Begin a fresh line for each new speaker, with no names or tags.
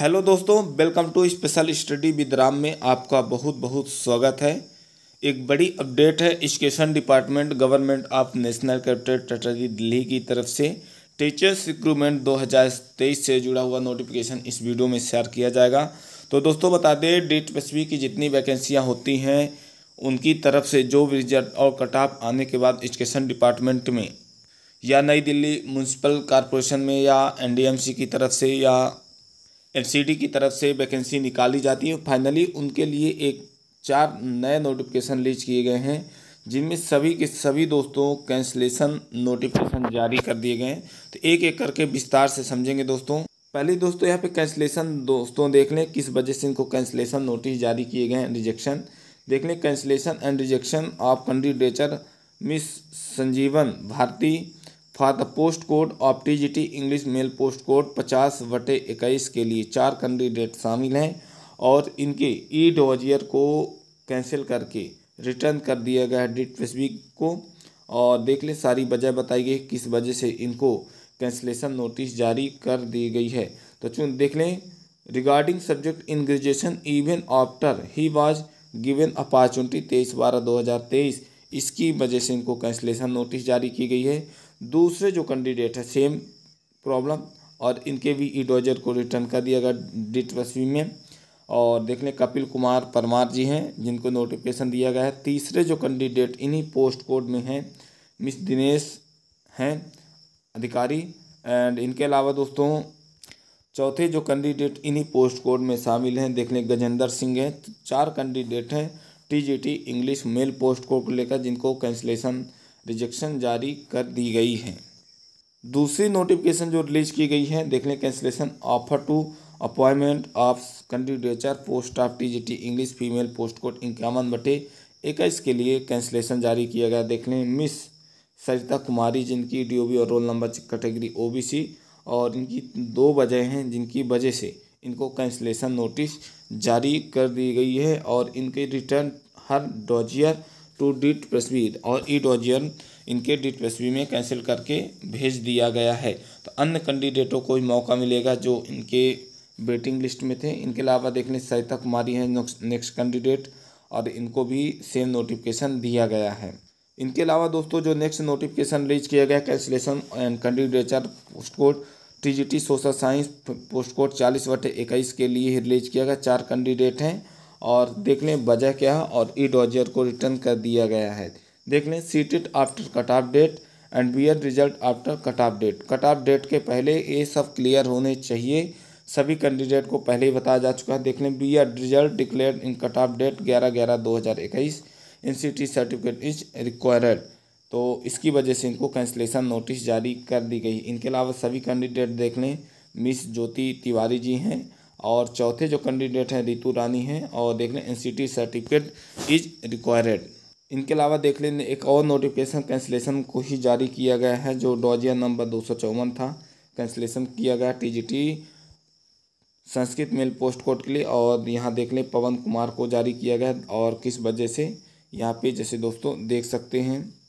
hello दोस्तों welcome to special study with Ram में आपका बहुत बहुत स्वागत है एक बड़ी अपडेट है education department government of national capital territory Delhi की तरफ से टीचर्स रिक्रूटमेंट 2023 से जुड़ा हुआ नोटिफिकेशन इस वीडियो में शेयर किया जाएगा तो दोस्तों बता दें डेट पसवी की जितनी वैकेंसियाँ होती हैं उनकी तरफ से जो रिजल्ट और कट ऑफ आने के बाद एजुकेशन डिपार्टमेंट में या नई दिल्ली म्यूनसिपल कॉरपोरेशन में या एनडीएमसी की तरफ से या एनसीडी की तरफ से वैकेंसी निकाली जाती है फाइनली उनके लिए एक चार नए नोटिफिकेशन रिलीज किए गए हैं जिनमें सभी के सभी दोस्तों कैंसलेशन नोटिफिकेशन जारी कर दिए गए हैं तो एक एक करके विस्तार से समझेंगे दोस्तों पहले दोस्तों यहाँ पे कैंसलेशन दोस्तों देख लें किस वजह से इनको कैंसलेशन नोटिस जारी किए गए हैं रिजेक्शन देख लें cancellation and rejection of candidature miss Sanjeevan Bharti for the post code of T G T English male post code पचास वटे इक्कीस के लिए चार कैंडिडेट शामिल हैं और इनके ई डोजियर को कैंसिल करके रिटर्न कर दिया गया है डिट फेसबिक को और देख लें सारी वजह बताई गई किस वजह से इनको कैंसिलेशन नोटिस जारी कर दी गई है तो चुन देख लें regarding subject in graduation even after he was given opportunity तेईस बारह दो हज़ार तेईस इसकी वजह से इनको कैंसिलेशन नोटिस जारी की गई है दूसरे जो कैंडिडेट है सेम प्रॉब्लम और इनके भी ईडोजर को रिटर्न कर दिया गया डिट ट्रस्वी में और देख लें कपिल कुमार परमार जी हैं जिनको नोटिफिकेशन दिया गया है तीसरे जो कैंडिडेट इन्हीं पोस्ट कोड में हैं मिस दिनेश हैं अधिकारी एंड इनके अलावा दोस्तों चौथे जो कैंडिडेट इन्हीं पोस्ट कोड में शामिल हैं देख लें गजेंद्र सिंह हैं चार कैंडिडेट हैं TGT English male post code को लेकर जिनको कैंसलेशन रिजेक्शन जारी कर दी गई है दूसरी नोटिफिकेशन जो रिलीज की गई है देख लें cancellation offer to appointment of candidature post of T English female post code इक्यावन बटे इक्कीस के लिए कैंसिलेशन जारी किया गया देख लें मिस सरिता कुमारी जिनकी बी और रोल नंबर कैटेगरी सी और इनकी दो वजह हैं जिनकी वजह से इनको कैंसिलेशन नोटिस जारी कर दी गई है और इनके रिटर्न हर डॉजियर टू डिट पेशवीर और ई डोजियन इनके डिट पृथ्वी में कैंसिल करके भेज दिया गया है तो अन्य कैंडिडेटों को भी मौका मिलेगा जो इनके वेटिंग लिस्ट में थे इनके अलावा देखने लें सरिता कुमारी हैं नेक्स्ट कैंडिडेट और इनको भी सेम नोटिफिकेशन दिया गया है इनके अलावा दोस्तों जो नेक्स्ट नोटिफिकेशन रिलीज किया गया cancellation and candidature post code T social science post code चालीस बटे इक्कीस के लिए रिलीज किया गया चार कैंडिडेट हैं और देख लें वजह क्या है और ई डॉजियर को रिटर्न कर दिया गया है देख लें seated after cut off date and ad result after cut off date cut off date के पहले ये सब क्लियर होने चाहिए सभी कैंडिडेट को पहले ही बताया जा चुका है देख लें ad result declared in cut off date ग्यारह ग्यारह दो हज़ार इक्कीस N C T certificate is required तो इसकी वजह से इनको कैंसलेशन नोटिस जारी कर दी गई इनके अलावा सभी कैंडिडेट देख लें मिस ज्योति तिवारी जी हैं और चौथे जो कैंडिडेट हैं रितु रानी हैं और देख लें एन सर्टिफिकेट इज रिक्वायर्ड इनके अलावा देख लें एक और नोटिफिकेशन कैंसिलेशन को ही जारी किया गया है जो डॉजिया नंबर दो था कैंसिलेशन किया गया T Sanskrit male post code के लिए और यहाँ देख लें पवन कुमार को जारी किया गया और किस वजह से यहाँ पे जैसे दोस्तों देख सकते हैं